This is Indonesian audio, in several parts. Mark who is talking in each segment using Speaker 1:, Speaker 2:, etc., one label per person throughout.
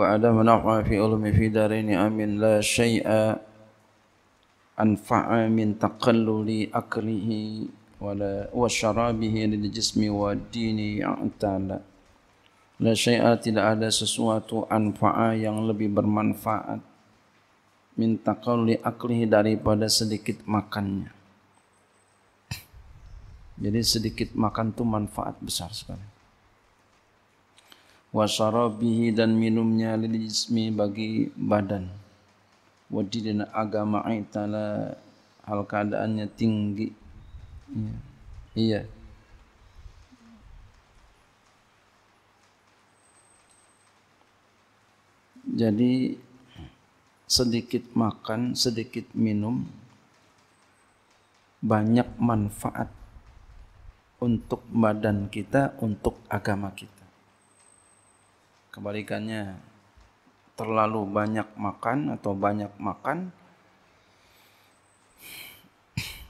Speaker 1: وعلى نقع في علم في دارين أمن لا شيء أنفع من تقلل أكله ولا وشرابه للجسم والدين تعالى La syai'a tidak ada sesuatu anfa'a yang lebih bermanfaat minta kauli aklihi daripada sedikit makannya. Jadi sedikit makan itu manfaat besar sekali. wasarabihi dan minumnya lil jismi bagi badan wa dinna agama itala hal keadaannya tinggi iya iya jadi sedikit makan sedikit minum banyak manfaat untuk badan kita untuk agama kita kebalikannya terlalu banyak makan atau banyak makan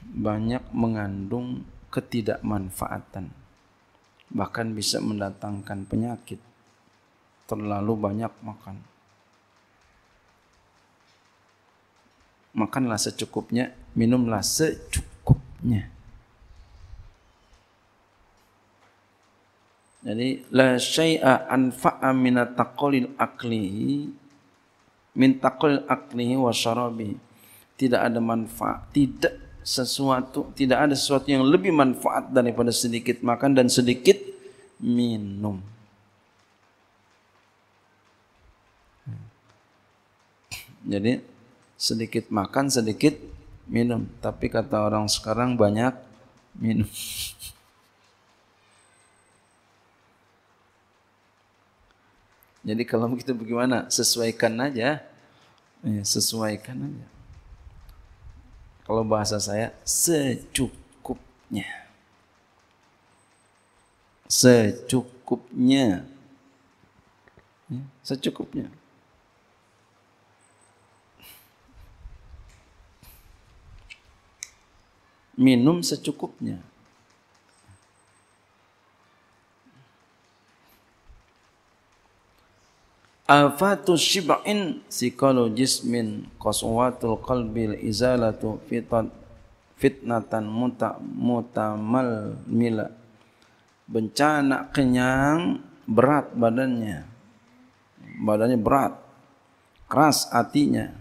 Speaker 1: banyak mengandung ketidakmanfaatan bahkan bisa mendatangkan penyakit terlalu banyak makan makanlah secukupnya minumlah secukupnya Jadi la syai'a anfa'a min taqlil akli min taqlil akli wa syarabi. Tidak ada manfaat, tidak sesuatu, tidak ada sesuatu yang lebih manfaat daripada sedikit makan dan sedikit minum. Jadi sedikit makan, sedikit minum. Tapi kata orang sekarang banyak minum. Jadi kalau begitu bagaimana? Sesuaikan aja. Ya, sesuaikan aja. Kalau bahasa saya secukupnya. Secukupnya. Iya, secukupnya. Minum secukupnya. Alfatu syib'in sikalu jismin qaswatul qalbil izalatu fitat fitnatan muta mutamal mila bencana kenyang berat badannya badannya berat keras hatinya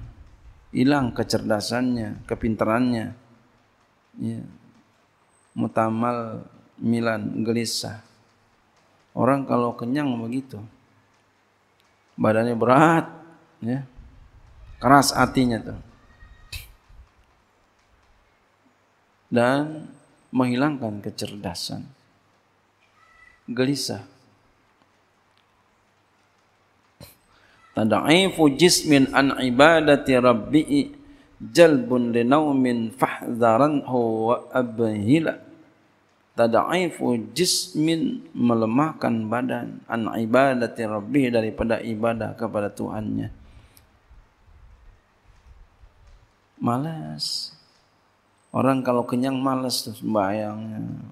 Speaker 1: hilang kecerdasannya kepintarannya ya. mutamal milan gelisah orang kalau kenyang begitu badannya berat, ya. keras hatinya tuh, dan menghilangkan kecerdasan, gelisah. Tada'ifu jismin an ibadati rabbi'i jalbun linaumin fahzaranhu wa abhila. tadaifu jismin melemahkan badan an ibadati rabbih daripada ibadah kepada Tuhannya malas orang kalau kenyang malas tuh sembahyangnya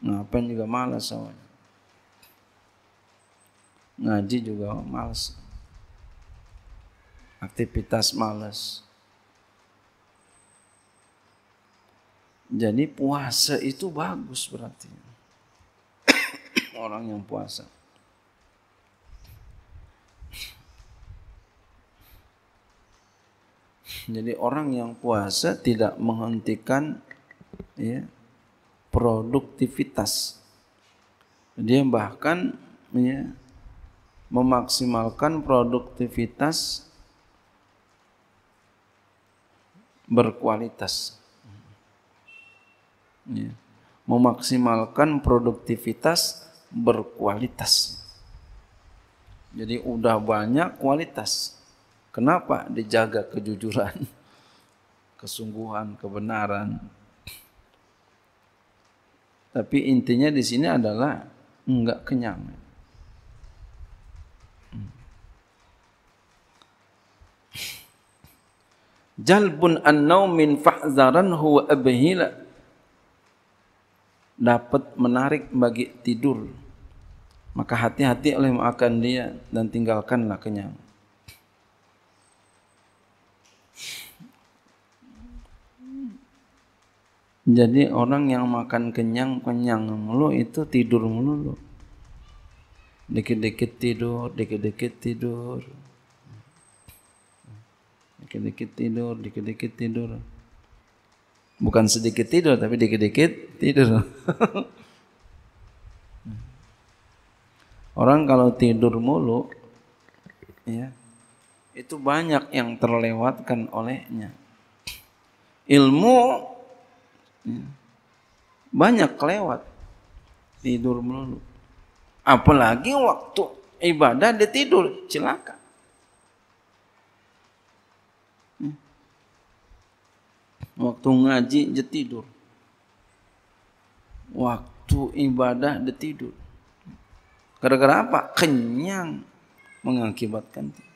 Speaker 1: ngapain juga malas awalnya ngaji juga malas aktivitas malas Jadi puasa itu bagus berarti. Orang yang puasa. Jadi orang yang puasa tidak menghentikan ya, produktivitas. Dia bahkan ya, memaksimalkan produktivitas berkualitas. Iya. memaksimalkan produktivitas berkualitas. Jadi udah banyak kualitas. Kenapa dijaga kejujuran, kesungguhan, kebenaran? Tapi intinya di sini adalah enggak kenyang. Jalbun an-naumin fahzaran huwa abhila dapat menarik bagi tidur maka hati-hati oleh makan dia dan tinggalkanlah kenyang Jadi orang yang makan kenyang kenyang mulu itu tidur mulu. Dikit-dikit tidur, dikit-dikit tidur. Dikit-dikit tidur, dikit-dikit tidur. Bukan sedikit tidur, tapi dikit-dikit tidur. Orang kalau tidur mulu, ya, itu banyak yang terlewatkan olehnya. Ilmu ya, banyak lewat tidur mulu. Apalagi waktu ibadah dia tidur, celaka. Waktu ngaji dia tidur. Waktu ibadah dia tidur. Gara-gara apa? Kenyang mengakibatkan tidur.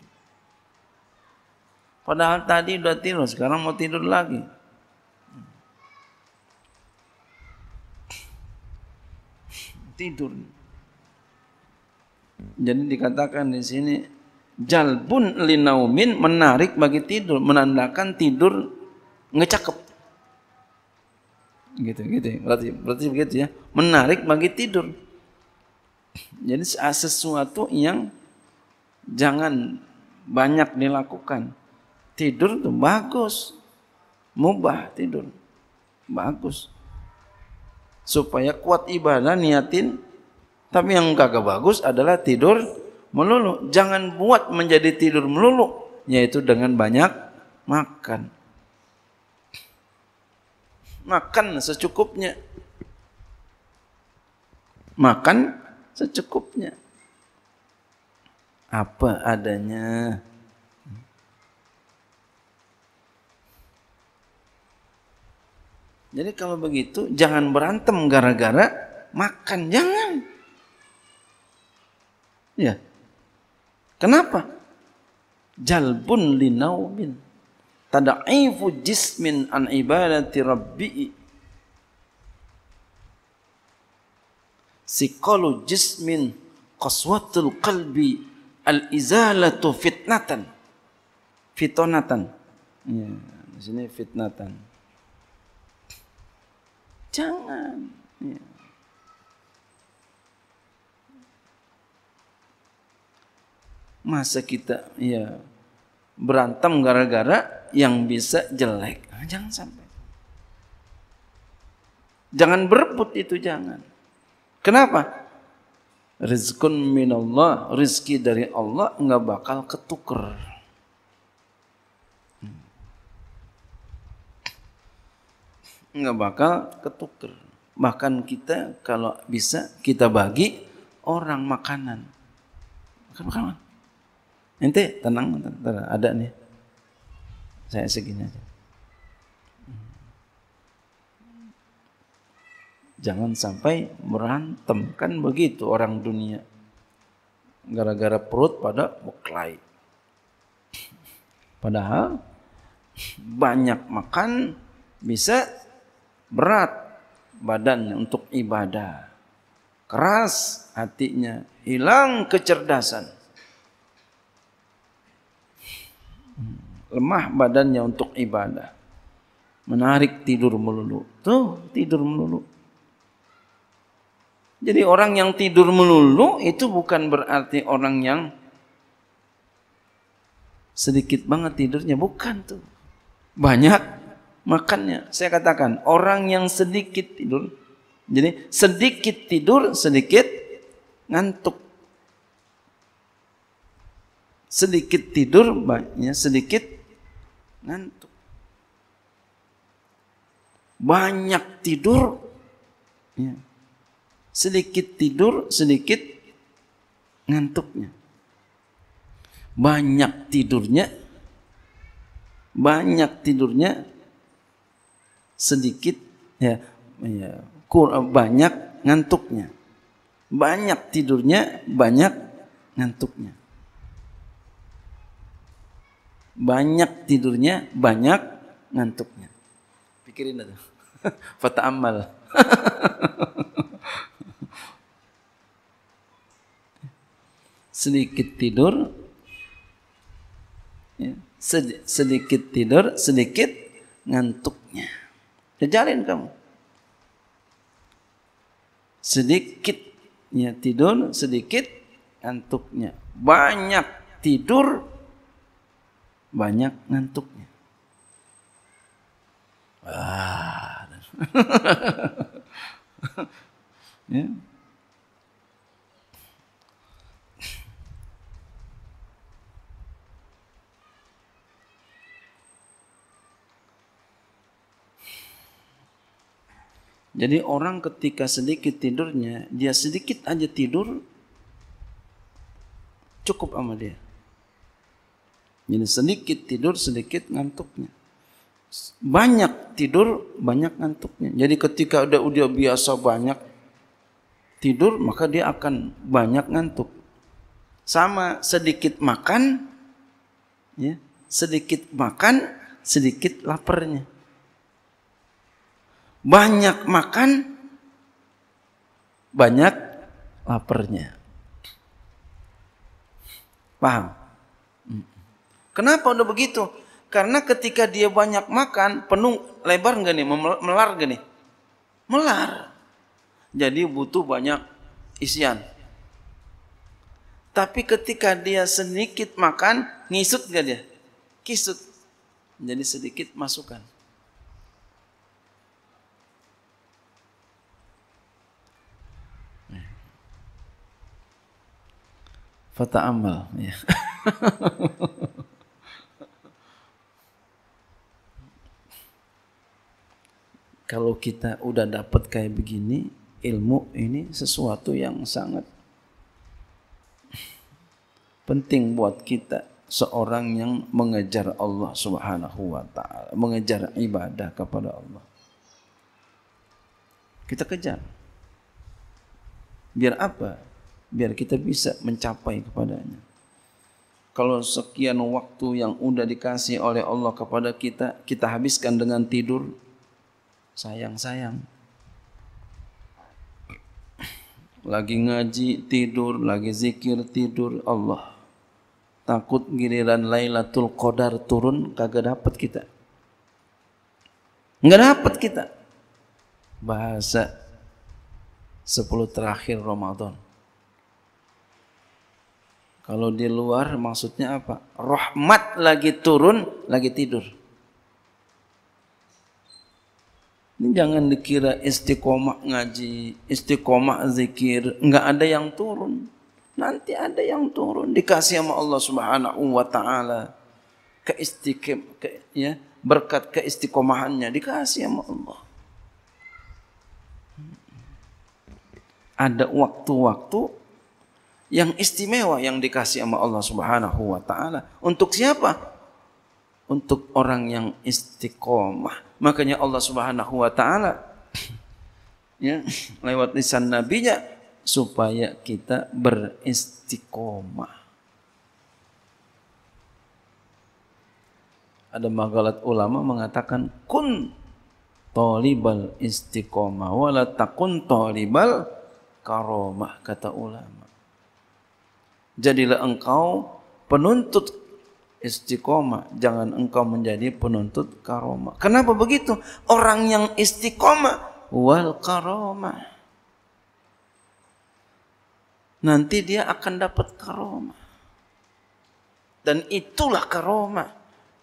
Speaker 1: Padahal tadi udah tidur, sekarang mau tidur lagi. Tidur. Jadi dikatakan di sini jalbun linaumin menarik bagi tidur, menandakan tidur ngecakep, gitu gitu ya. berarti berarti begitu ya menarik bagi tidur jadi sesuatu yang jangan banyak dilakukan tidur tuh bagus mubah tidur bagus supaya kuat ibadah niatin tapi yang kagak bagus adalah tidur melulu jangan buat menjadi tidur melulu yaitu dengan banyak makan Makan secukupnya. Makan secukupnya. Apa adanya. Jadi kalau begitu jangan berantem gara-gara makan, jangan. Ya. Kenapa? Jalbun linaumin. tada'ifu jismin an ibadati rabbi siqalu jismin qaswatul qalbi al izalatu fitnatan fitnatan ya di sini fitnatan jangan ya. masa kita ya yeah. berantem gara-gara yang bisa jelek. Ah, jangan sampai. Jangan berebut itu jangan. Kenapa? Rizkun minallah, rizki dari Allah nggak bakal ketuker. Hmm. Nggak bakal ketuker. Bahkan kita kalau bisa kita bagi orang makanan. Makan makanan. Ente tenang, ada nih. Saya segini aja. Jangan sampai merantem kan begitu orang dunia. Gara-gara perut pada beklai. Padahal banyak makan bisa berat badannya untuk ibadah. Keras hatinya, hilang kecerdasan. lemah badannya untuk ibadah. Menarik tidur melulu. Tuh, tidur melulu. Jadi orang yang tidur melulu itu bukan berarti orang yang sedikit banget tidurnya, bukan tuh. Banyak makannya. Saya katakan, orang yang sedikit tidur, jadi sedikit tidur, sedikit ngantuk sedikit tidur banyak sedikit ngantuk. Banyak tidur, ya. sedikit tidur, sedikit ngantuknya. Banyak tidurnya, banyak tidurnya, sedikit ya, ya kur, banyak ngantuknya. Banyak tidurnya, banyak ngantuknya. Banyak tidurnya, banyak ngantuknya. Pikirin aja. Fata amal. sedikit tidur, ya. sedikit tidur, sedikit ngantuknya. jalin kamu. Sedikit ya tidur, sedikit ngantuknya. Banyak tidur, banyak ngantuknya. Ah. ya. Jadi orang ketika sedikit tidurnya, dia sedikit aja tidur cukup sama dia. Jadi sedikit tidur, sedikit ngantuknya. Banyak tidur, banyak ngantuknya. Jadi ketika udah udah biasa banyak tidur, maka dia akan banyak ngantuk. Sama sedikit makan, ya, sedikit makan, sedikit laparnya. Banyak makan, banyak laparnya. Paham? Kenapa udah begitu? Karena ketika dia banyak makan, penuh lebar gak nih, melar gak nih? Melar. Jadi butuh banyak isian. Tapi ketika dia sedikit makan, ngisut nggak dia? Kisut. Jadi sedikit masukan. Fata'amal. Ya. kalau kita udah dapat kayak begini ilmu ini sesuatu yang sangat penting buat kita seorang yang mengejar Allah Subhanahu wa taala, mengejar ibadah kepada Allah. Kita kejar. Biar apa? Biar kita bisa mencapai kepadanya. Kalau sekian waktu yang udah dikasih oleh Allah kepada kita, kita habiskan dengan tidur, sayang sayang lagi ngaji tidur lagi zikir tidur Allah takut giliran Lailatul Qadar turun kagak dapat kita nggak dapat kita bahasa 10 terakhir Ramadan kalau di luar maksudnya apa rahmat lagi turun lagi tidur Ini jangan dikira istiqomah ngaji, istiqomah zikir, enggak ada yang turun. Nanti ada yang turun dikasih sama Allah Subhanahu wa taala. Ke ke, ya, berkat keistiqomahannya dikasih sama Allah. Ada waktu-waktu yang istimewa yang dikasih sama Allah Subhanahu wa taala. Untuk siapa? Untuk orang yang istiqomah makanya Allah Subhanahu wa taala ya lewat lisan nabinya supaya kita beristiqomah ada magalat ulama mengatakan kun tolibal istiqomah wala takun tolibal karomah kata ulama jadilah engkau penuntut istiqomah, jangan engkau menjadi penuntut karomah. Kenapa begitu? Orang yang istiqomah wal karomah. Nanti dia akan dapat karomah. Dan itulah karomah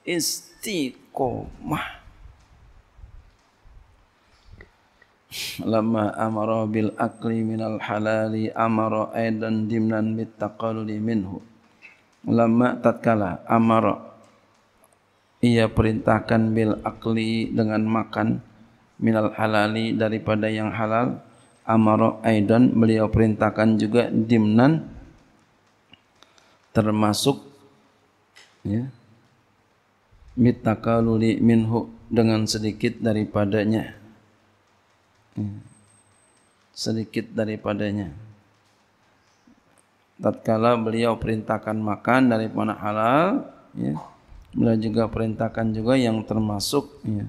Speaker 1: istiqomah. Lama amara bil akli minal halali amara aidan dimnan bit minhu lama tatkala amara ia perintahkan bil akli dengan makan minal halali daripada yang halal amara aidan beliau perintahkan juga dimnan termasuk ya mitakaluli minhu dengan sedikit daripadanya ya, sedikit daripadanya tatkala beliau perintahkan makan dari mana halal ya beliau juga perintahkan juga yang termasuk ya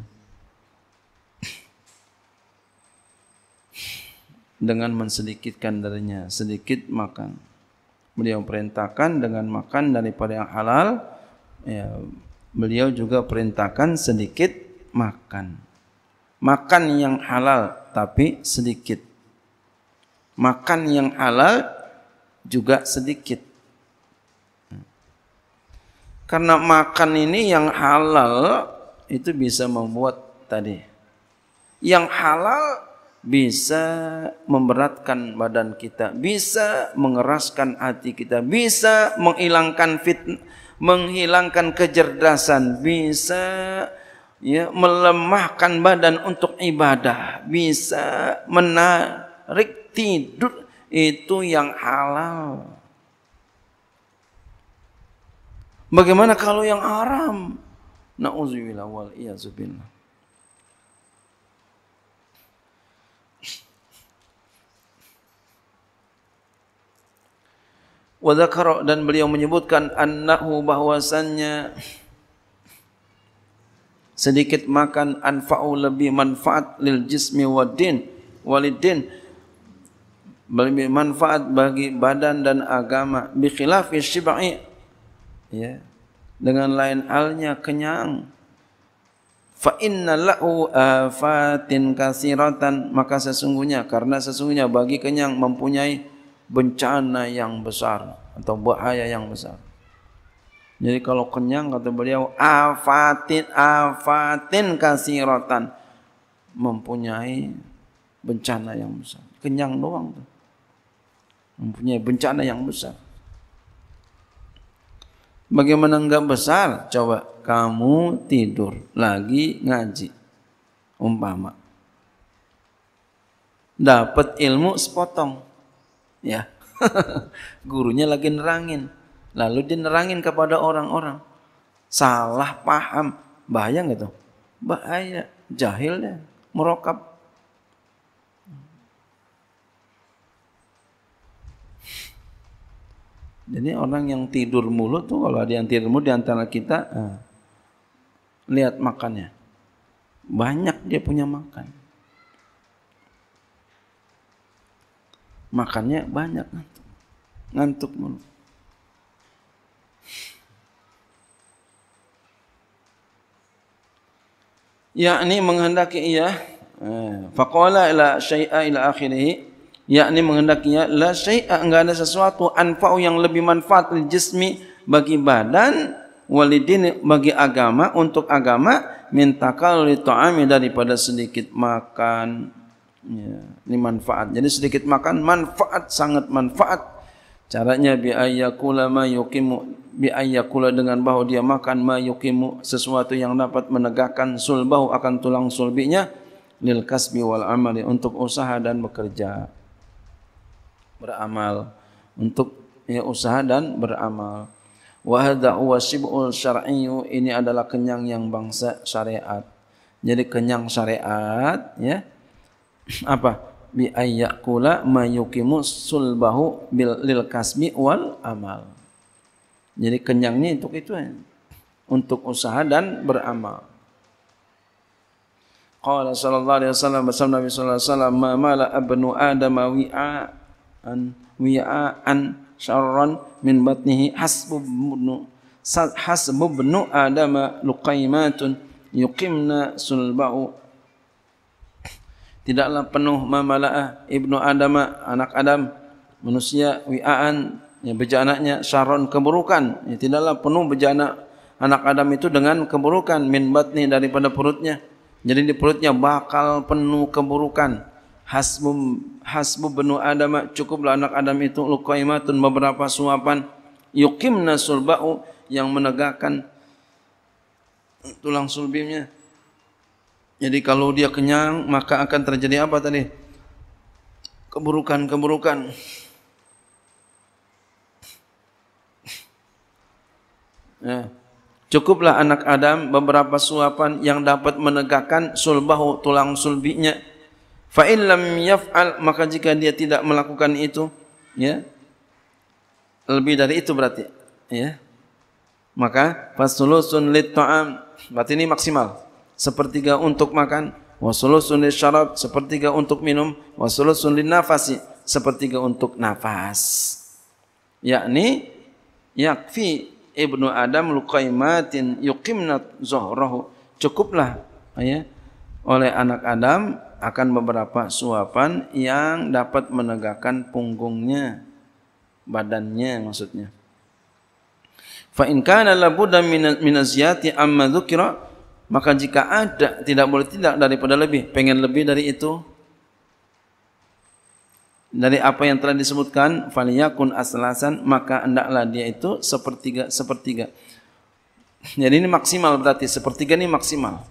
Speaker 1: dengan mensedikitkan darinya sedikit makan beliau perintahkan dengan makan daripada yang halal ya beliau juga perintahkan sedikit makan makan yang halal tapi sedikit makan yang halal juga sedikit. Karena makan ini yang halal itu bisa membuat tadi. Yang halal bisa memberatkan badan kita, bisa mengeraskan hati kita, bisa menghilangkan fit menghilangkan kecerdasan, bisa ya melemahkan badan untuk ibadah, bisa menarik tidur itu yang halal. Bagaimana kalau yang haram? Nauzubillah wal iazubillah. Wadakaro dan beliau menyebutkan annahu bahwasannya sedikit makan anfa'u lebih manfaat lil jismi wad din walid din lebih manfaat bagi badan dan agama bi khilafi syib'i ya dengan lain halnya kenyang fa inna lahu afatin kasiratan maka sesungguhnya karena sesungguhnya bagi kenyang mempunyai bencana yang besar atau bahaya yang besar jadi kalau kenyang kata beliau afatin afatin kasiratan mempunyai bencana yang besar kenyang doang tuh mempunyai bencana yang besar. Bagaimana enggak besar? Coba kamu tidur lagi ngaji umpama. Dapat ilmu sepotong. Ya. Gurunya lagi nerangin. Lalu dia nerangin kepada orang-orang. Salah paham. Bahaya enggak tuh? Bahaya. Jahil ya. Merokap. Jadi orang yang tidur mulu tuh kalau ada yang tidur mulu di antara kita eh, lihat makannya. Banyak dia punya makan. Makannya banyak ngantuk. Ngantuk mulu. yakni menghendaki ia ya. eh, faqala ila syai'a ila akhirih yakni menghendakinya la syai'a enggak ada sesuatu anfa'u yang lebih manfaat li jismi bagi badan walidin bagi agama untuk agama minta kalori tu'ami daripada sedikit makan ya, ini manfaat jadi sedikit makan manfaat sangat manfaat caranya bi ayyakula ma yuqimu bi ayyakula dengan bahwa dia makan ma yuqimu sesuatu yang dapat menegakkan sulbahu akan tulang sulbinya lil kasbi wal amali untuk usaha dan bekerja beramal untuk ya usaha dan beramal wa hadza wasibul syar'iyyu ini adalah kenyang yang bangsa syariat jadi kenyang syariat ya apa bi ayyakula mayukimu sulbahu bil lil kasmi wal amal. Jadi kenyangnya untuk itu ya. Untuk usaha dan beramal. Qala sallallahu alaihi wasallam bersama Nabi sallallahu alaihi wasallam ma mala abnu adam wi'a an wi'an syarran min batnihi hasbubnu hasbubnu adama luqaimatun yuqimna sulba'u tidaklah penuh mamalaah ibnu adam anak adam manusia wi'an yang bejanaknya syarron keburukan ya, tidaklah penuh bejana anak adam itu dengan keburukan min batni daripada perutnya jadi di perutnya bakal penuh keburukan hasmum hasbu benu adam cukuplah anak adam itu luqaimatun beberapa suapan yuqimna sulba'u yang menegakkan tulang sulbimnya jadi kalau dia kenyang maka akan terjadi apa tadi keburukan-keburukan ya Cukuplah anak Adam beberapa suapan yang dapat menegakkan sulbahu tulang sulbinya Fa in lam yaf'al maka jika dia tidak melakukan itu ya lebih dari itu berarti ya maka fasulusun lit ta'am berarti ini maksimal sepertiga untuk makan wasulusun lit syarab sepertiga untuk minum wasulusun lin nafasi sepertiga untuk nafas yakni yakfi ibnu adam luqaimatin yuqimna zuhrahu cukuplah ya oleh anak adam akan beberapa suapan yang dapat menegakkan punggungnya badannya maksudnya fa in kana labudda min aziyati amma dzukira maka jika ada tidak boleh tidak daripada lebih pengen lebih dari itu dari apa yang telah disebutkan faliyakun aslasan maka hendaklah dia itu sepertiga sepertiga jadi ini maksimal berarti sepertiga ini maksimal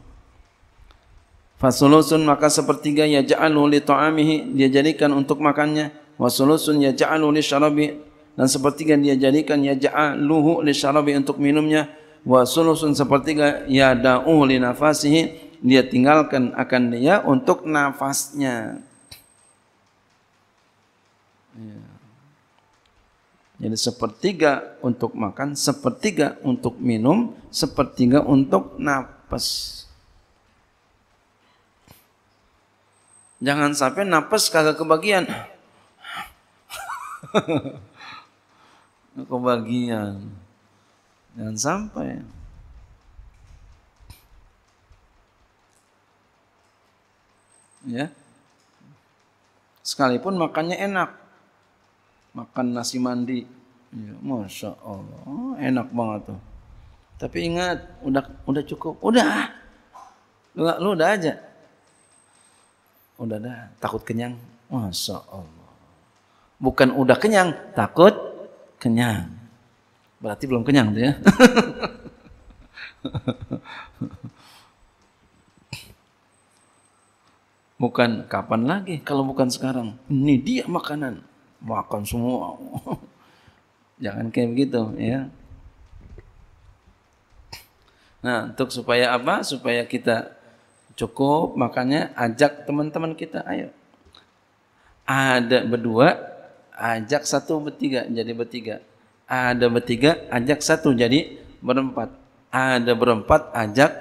Speaker 1: Fasulusun maka sepertiga ya ja'alu li ta'amihi dia jadikan untuk makannya. Wasulusun ya ja'alu li syarabi dan sepertiga dia jadikan ya ja'aluhu li syarabi untuk minumnya. Wasulusun sepertiga ya da'u li nafasihi dia tinggalkan akan dia untuk nafasnya. Ya. Jadi sepertiga untuk makan, sepertiga untuk minum, sepertiga untuk nafas. Jangan sampai nafas kagak kebagian. kebagian. Jangan sampai. Ya. Sekalipun makannya enak. Makan nasi mandi. Ya, Masya Allah. enak banget tuh. Tapi ingat, udah udah cukup. Udah. Lu, lu udah aja udah dah takut kenyang. Masya Allah. Bukan udah kenyang, takut kenyang. Berarti belum kenyang tuh ya. bukan kapan lagi kalau bukan sekarang. Ini dia makanan. Makan semua. Jangan kayak begitu ya. Nah, untuk supaya apa? Supaya kita Cukup, makanya ajak teman-teman kita, ayo. Ada berdua, ajak satu bertiga, jadi bertiga. Ada bertiga, ajak satu, jadi berempat. Ada berempat, ajak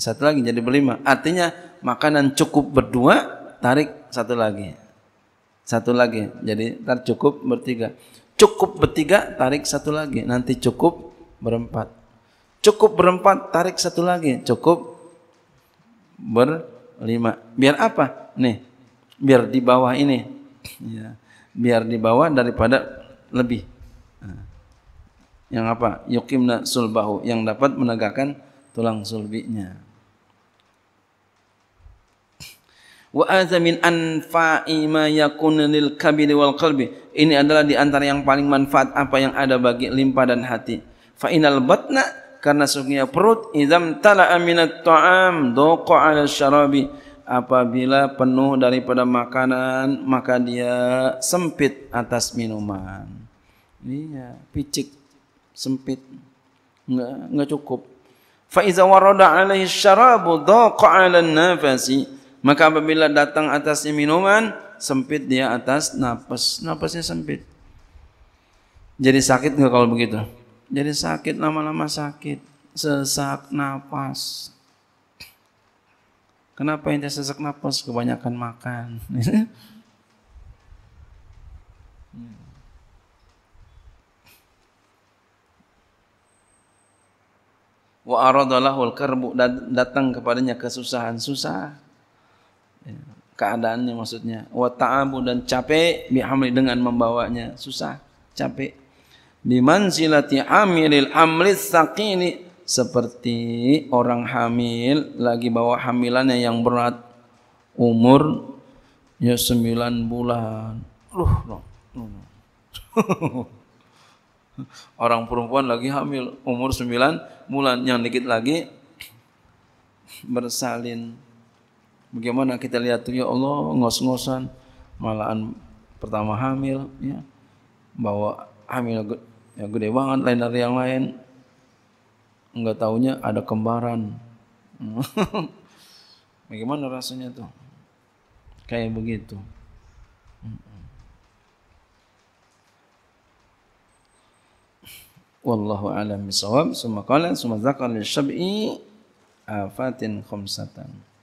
Speaker 1: satu lagi, jadi berlima. Artinya makanan cukup berdua, tarik satu lagi. Satu lagi, jadi tar cukup bertiga. Cukup bertiga, tarik satu lagi. Nanti cukup berempat. Cukup berempat, tarik satu lagi. Cukup berlima. Biar apa? Nih, biar di bawah ini. Ya. Biar di bawah daripada lebih. Nah. Yang apa? Yukimna sulbahu. Yang dapat menegakkan tulang sulbinya. Wa azamin an anfa'i ma yakun lil wal qalbi. Ini adalah di antara yang paling manfaat apa yang ada bagi limpa dan hati. Fa inal batna karena sungguhnya perut idam tala aminat ta'am doqa ala syarabi apabila penuh daripada makanan maka dia sempit atas minuman iya picik sempit enggak enggak cukup fa iza warada alaihi syarabu doqa ala nafasi maka apabila datang atas minuman sempit dia atas nafas, nafasnya sempit jadi sakit enggak kalau begitu jadi sakit lama-lama sakit, sesak napas. Kenapa yang sesak napas? Kebanyakan makan. wa aradalahul karbu datang kepadanya kesusahan susah ya, keadaannya maksudnya wa ta'abu dan capek bihamli dengan membawanya susah capek bimanzilati amilil amlis sakini seperti orang hamil lagi bawa hamilannya yang berat umur ya sembilan bulan loh, loh. orang perempuan lagi hamil umur sembilan bulan yang dikit lagi bersalin bagaimana kita lihat tuh ya Allah ngos-ngosan malahan pertama hamil ya bawa hamil ya gede banget lain dari yang lain nggak taunya ada kembaran bagaimana rasanya tuh kayak begitu wallahu alam bisawab summa qala summa dzakara lisyab'i afatin khamsatan